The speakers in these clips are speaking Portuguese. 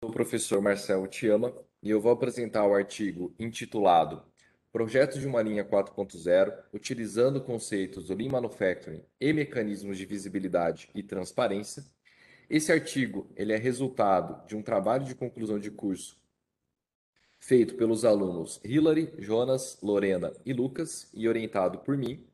Sou o professor Marcelo Tiama e eu vou apresentar o artigo intitulado Projetos de uma linha 4.0 utilizando conceitos do Lean Manufacturing e mecanismos de visibilidade e transparência. Esse artigo ele é resultado de um trabalho de conclusão de curso feito pelos alunos Hilary, Jonas, Lorena e Lucas e orientado por mim.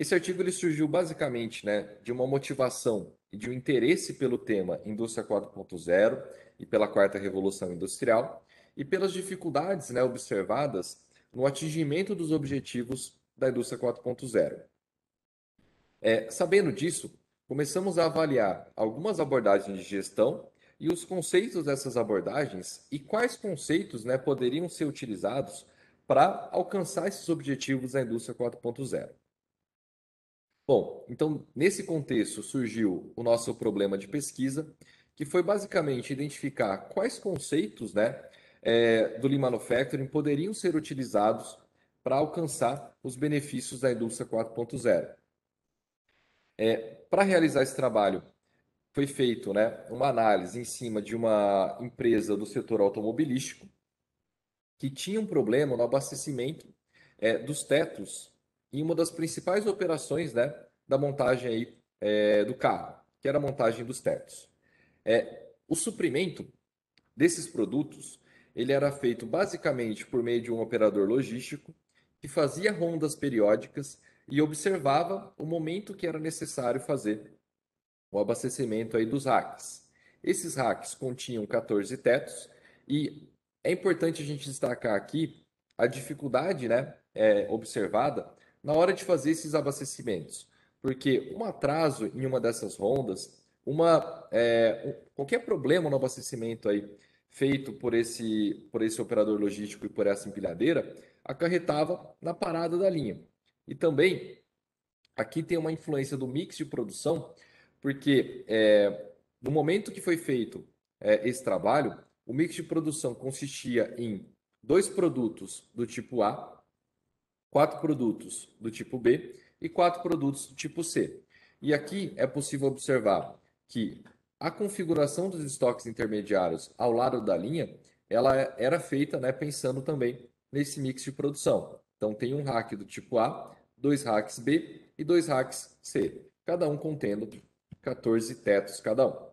Esse artigo ele surgiu basicamente né, de uma motivação e de um interesse pelo tema Indústria 4.0 e pela Quarta Revolução Industrial e pelas dificuldades né, observadas no atingimento dos objetivos da Indústria 4.0. É, sabendo disso, começamos a avaliar algumas abordagens de gestão e os conceitos dessas abordagens e quais conceitos né, poderiam ser utilizados para alcançar esses objetivos da indústria 4.0. Bom, então nesse contexto surgiu o nosso problema de pesquisa, que foi basicamente identificar quais conceitos né, é, do Lean Manufacturing poderiam ser utilizados para alcançar os benefícios da indústria 4.0. É, para realizar esse trabalho, foi feito né, uma análise em cima de uma empresa do setor automobilístico que tinha um problema no abastecimento é, dos tetos em uma das principais operações né, da montagem aí, é, do carro, que era a montagem dos tetos. É, o suprimento desses produtos ele era feito basicamente por meio de um operador logístico que fazia rondas periódicas e observava o momento que era necessário fazer o abastecimento aí dos racks. Esses racks continham 14 tetos e é importante a gente destacar aqui a dificuldade né, é, observada na hora de fazer esses abastecimentos, porque um atraso em uma dessas rondas, uma, é, um, qualquer problema no abastecimento aí feito por esse, por esse operador logístico e por essa empilhadeira, acarretava na parada da linha. E também, aqui tem uma influência do mix de produção, porque é, no momento que foi feito é, esse trabalho, o mix de produção consistia em dois produtos do tipo A, quatro produtos do tipo B e quatro produtos do tipo C. E aqui é possível observar que a configuração dos estoques intermediários ao lado da linha, ela era feita né, pensando também nesse mix de produção. Então tem um rack do tipo A, dois racks B e dois racks C, cada um contendo 14 tetos cada um.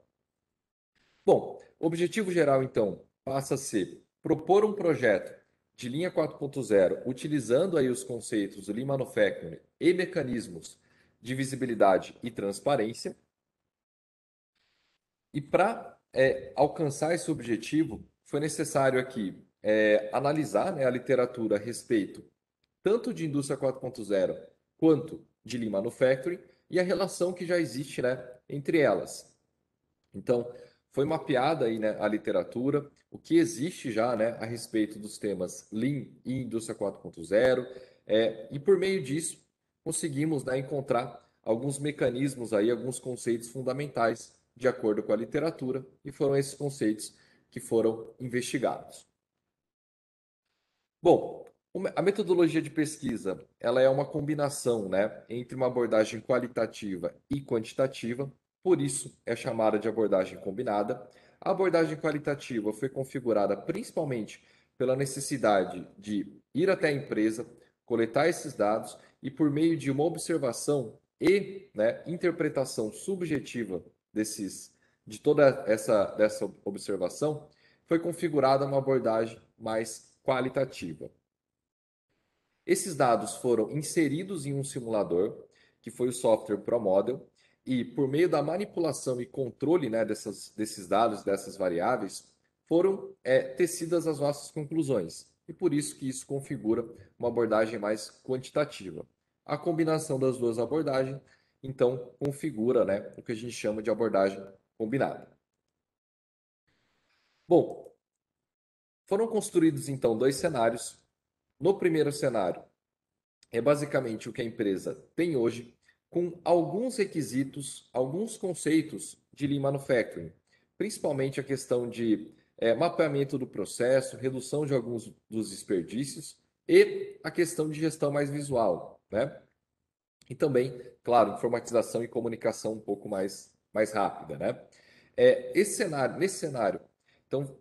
Bom, objetivo geral então passa a ser propor um projeto de linha 4.0, utilizando aí os conceitos do Lean Manufacturing e mecanismos de visibilidade e transparência. E para é, alcançar esse objetivo, foi necessário aqui é, analisar né, a literatura a respeito tanto de indústria 4.0 quanto de Lean Manufacturing e a relação que já existe né, entre elas. Então, foi mapeada aí, né, a literatura, o que existe já né, a respeito dos temas Lean e Indústria 4.0, é, e por meio disso conseguimos né, encontrar alguns mecanismos aí, alguns conceitos fundamentais de acordo com a literatura, e foram esses conceitos que foram investigados. Bom, a metodologia de pesquisa ela é uma combinação né, entre uma abordagem qualitativa e quantitativa, por isso, é chamada de abordagem combinada. A abordagem qualitativa foi configurada principalmente pela necessidade de ir até a empresa, coletar esses dados e, por meio de uma observação e né, interpretação subjetiva desses, de toda essa dessa observação, foi configurada uma abordagem mais qualitativa. Esses dados foram inseridos em um simulador, que foi o software ProModel, e por meio da manipulação e controle né, dessas, desses dados, dessas variáveis, foram é, tecidas as nossas conclusões. E por isso que isso configura uma abordagem mais quantitativa. A combinação das duas abordagens, então, configura né, o que a gente chama de abordagem combinada. Bom, foram construídos então dois cenários. No primeiro cenário, é basicamente o que a empresa tem hoje, com alguns requisitos, alguns conceitos de Lean Manufacturing, principalmente a questão de é, mapeamento do processo, redução de alguns dos desperdícios e a questão de gestão mais visual, né? E também, claro, informatização e comunicação um pouco mais, mais rápida, né? É, esse cenário, nesse cenário, então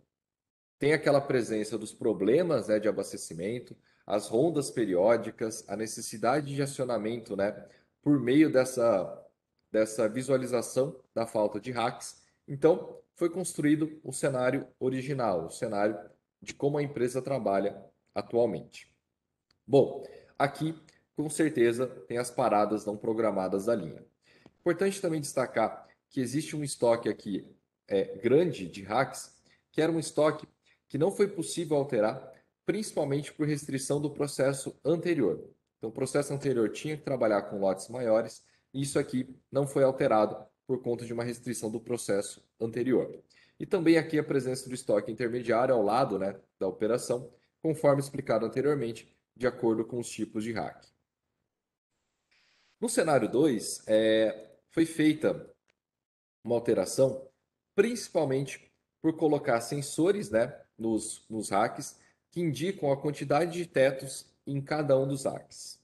tem aquela presença dos problemas né, de abastecimento, as rondas periódicas, a necessidade de acionamento né, por meio dessa, dessa visualização da falta de hacks. Então, foi construído o cenário original, o cenário de como a empresa trabalha atualmente. Bom, aqui com certeza tem as paradas não programadas da linha. Importante também destacar que existe um estoque aqui é, grande de hacks, que era um estoque que não foi possível alterar, principalmente por restrição do processo anterior. Então, o processo anterior tinha que trabalhar com lotes maiores, e isso aqui não foi alterado por conta de uma restrição do processo anterior. E também aqui a presença do estoque intermediário ao lado né, da operação, conforme explicado anteriormente, de acordo com os tipos de hack. No cenário 2, é, foi feita uma alteração, principalmente por colocar sensores né, nos, nos hacks que indicam a quantidade de tetos em cada um dos arcs.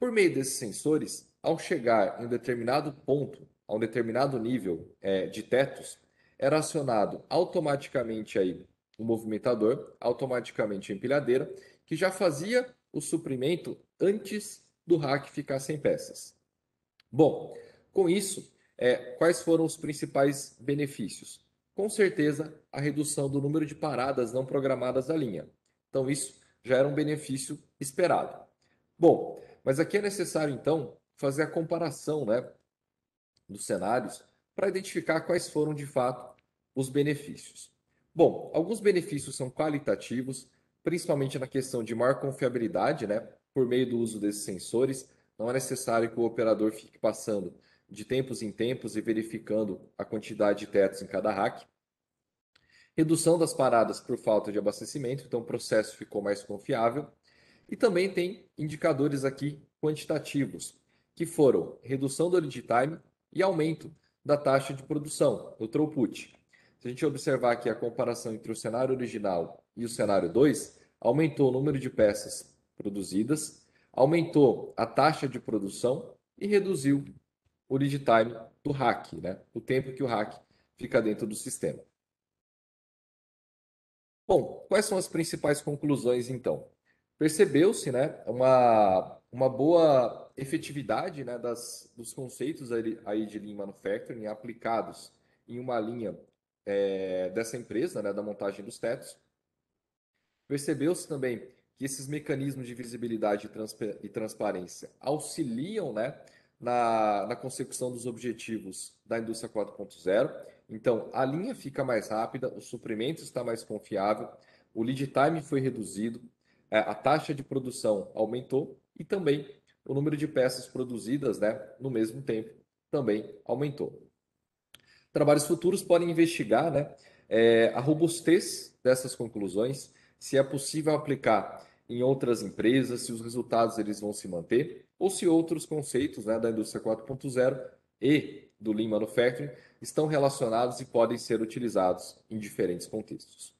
Por meio desses sensores, ao chegar em um determinado ponto, a um determinado nível é, de tetos, era é acionado automaticamente aí o movimentador, automaticamente a empilhadeira, que já fazia o suprimento antes do hack ficar sem peças. Bom, com isso, é, quais foram os principais benefícios? Com certeza, a redução do número de paradas não programadas da linha. Então, isso já era um benefício esperado. Bom, mas aqui é necessário então fazer a comparação né, dos cenários para identificar quais foram de fato os benefícios. Bom, alguns benefícios são qualitativos, principalmente na questão de maior confiabilidade, né, por meio do uso desses sensores. Não é necessário que o operador fique passando de tempos em tempos e verificando a quantidade de tetos em cada rack redução das paradas por falta de abastecimento, então o processo ficou mais confiável. E também tem indicadores aqui quantitativos, que foram redução do lead time e aumento da taxa de produção, o throughput. Se a gente observar aqui a comparação entre o cenário original e o cenário 2, aumentou o número de peças produzidas, aumentou a taxa de produção e reduziu o lead time do hack, né? o tempo que o hack fica dentro do sistema. Bom, quais são as principais conclusões então? Percebeu-se né, uma, uma boa efetividade né, das, dos conceitos aí de Lean Manufacturing aplicados em uma linha é, dessa empresa, né, da montagem dos tetos. Percebeu-se também que esses mecanismos de visibilidade e transparência auxiliam né, na, na consecução dos objetivos da indústria 4.0. Então, a linha fica mais rápida, o suprimento está mais confiável, o lead time foi reduzido, é, a taxa de produção aumentou e também o número de peças produzidas né, no mesmo tempo também aumentou. Trabalhos futuros podem investigar né, é, a robustez dessas conclusões, se é possível aplicar em outras empresas, se os resultados eles vão se manter, ou se outros conceitos né, da indústria 4.0 e do Lean Manufacturing estão relacionados e podem ser utilizados em diferentes contextos.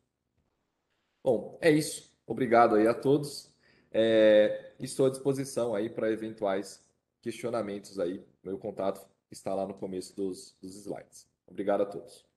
Bom, é isso. Obrigado aí a todos. É, estou à disposição aí para eventuais questionamentos aí. Meu contato está lá no começo dos, dos slides. Obrigado a todos.